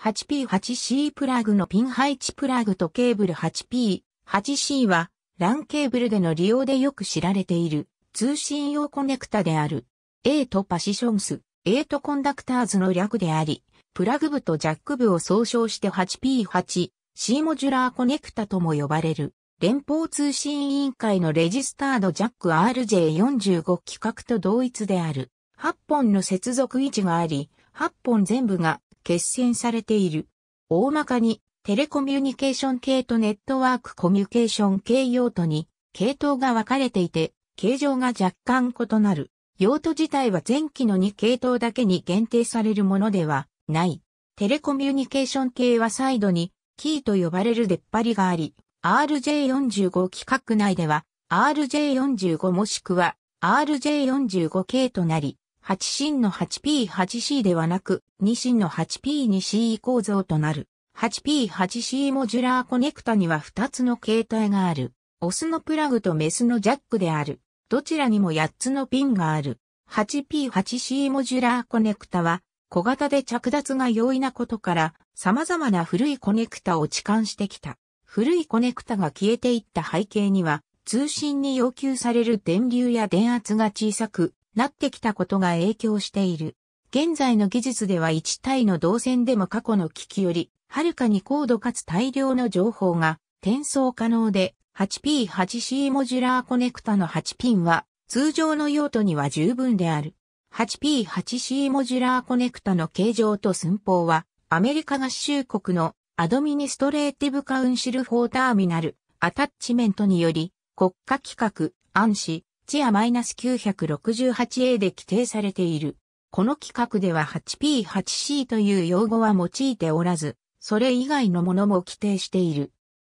8P8C プラグのピン配置プラグとケーブル 8P8C は LAN ケーブルでの利用でよく知られている通信用コネクタである。A とパシションス、A とコンダクターズの略であり、プラグ部とジャック部を総称して 8P8、C モジュラーコネクタとも呼ばれる。連邦通信委員会のレジスタードジャック RJ45 規格と同一である。8本の接続位置があり、8本全部が結線されている。大まかにテレコミュニケーション系とネットワークコミュニケーション系用途に系統が分かれていて、形状が若干異なる。用途自体は前期の2系統だけに限定されるものではない。テレコミュニケーション系はサイドにキーと呼ばれる出っ張りがあり、RJ45 規格内では RJ45 もしくは RJ45 系となり、8進の 8P8C ではなく、2進の 8P2C 構造となる。8P8C モジュラーコネクタには2つの形態がある。オスのプラグとメスのジャックである。どちらにも8つのピンがある。8P8C モジュラーコネクタは、小型で着脱が容易なことから、様々な古いコネクタを置換してきた。古いコネクタが消えていった背景には、通信に要求される電流や電圧が小さく、なってきたことが影響している。現在の技術では1体の動線でも過去の機器より、はるかに高度かつ大量の情報が転送可能で、8P8C モジュラーコネクタの8ピンは、通常の用途には十分である。8P8C モジュラーコネクタの形状と寸法は、アメリカ合衆国のアドミニストレーティブカウンシルフォーターミナル、アタッチメントにより、国家規格、暗視、チア -968A で規定されている。この規格では 8P8C という用語は用いておらず、それ以外のものも規定している。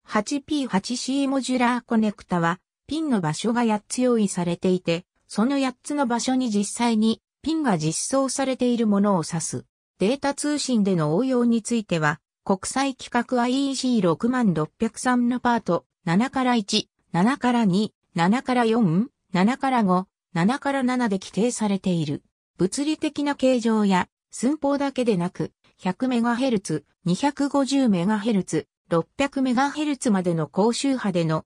8P8C モジュラーコネクタは、ピンの場所が8つ用意されていて、その8つの場所に実際にピンが実装されているものを指す。データ通信での応用については、国際規格 IEC66003 のパート7から1、7から2、7から4、7から5、7から7で規定されている。物理的な形状や寸法だけでなく、100MHz、250MHz、600MHz までの高周波での、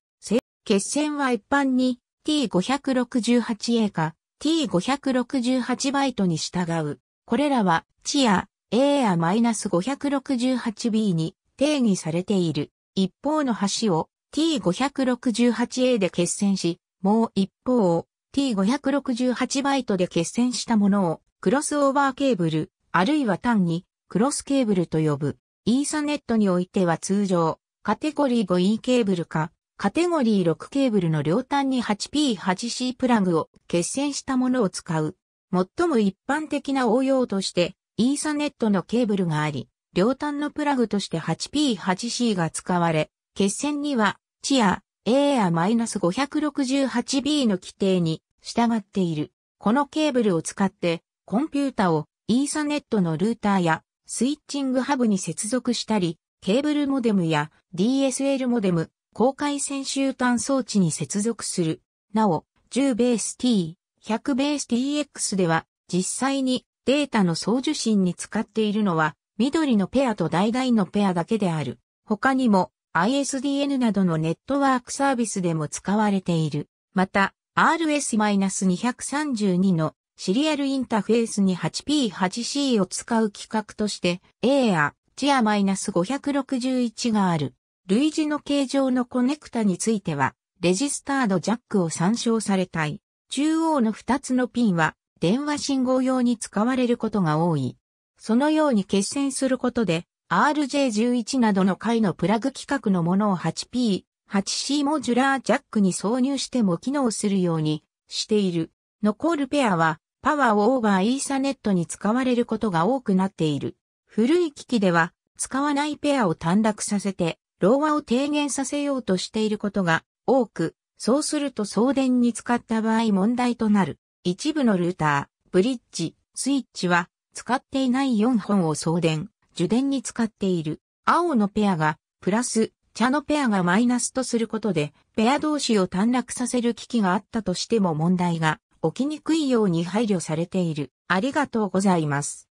決線は一般に T568A か T568 バイトに従う。これらは、地や A や -568B に定義されている。一方の端を T568A で決線し、もう一方、T568 バイトで決線したものをクロスオーバーケーブル、あるいは単にクロスケーブルと呼ぶ。イーサネットにおいては通常、カテゴリー 5E ケーブルか、カテゴリー6ケーブルの両端に 8P8C プラグを決線したものを使う。最も一般的な応用として、イーサネットのケーブルがあり、両端のプラグとして 8P8C が使われ、決線には、チア、AR-568B の規定に従っている。このケーブルを使って、コンピュータをイーサネットのルーターやスイッチングハブに接続したり、ケーブルモデムや DSL モデム、公開線集端装置に接続する。なお、10ベース T、100ベース TX では、実際にデータの送受信に使っているのは、緑のペアと橙のペアだけである。他にも、ISDN などのネットワークサービスでも使われている。また、RS-232 のシリアルインターフェースに 8P8C を使う規格として A やチア -561 がある。類似の形状のコネクタについては、レジスタードジャックを参照されたい。中央の2つのピンは、電話信号用に使われることが多い。そのように決線することで、RJ11 などの回のプラグ規格のものを 8P、8C モジュラージャックに挿入しても機能するようにしている。残るペアはパワーオーバーイーサネットに使われることが多くなっている。古い機器では使わないペアを短絡させて、老和を低減させようとしていることが多く、そうすると送電に使った場合問題となる。一部のルーター、ブリッジ、スイッチは使っていない4本を送電。受電に使っている。青のペアが、プラス、茶のペアがマイナスとすることで、ペア同士を短絡させる危機があったとしても問題が起きにくいように配慮されている。ありがとうございます。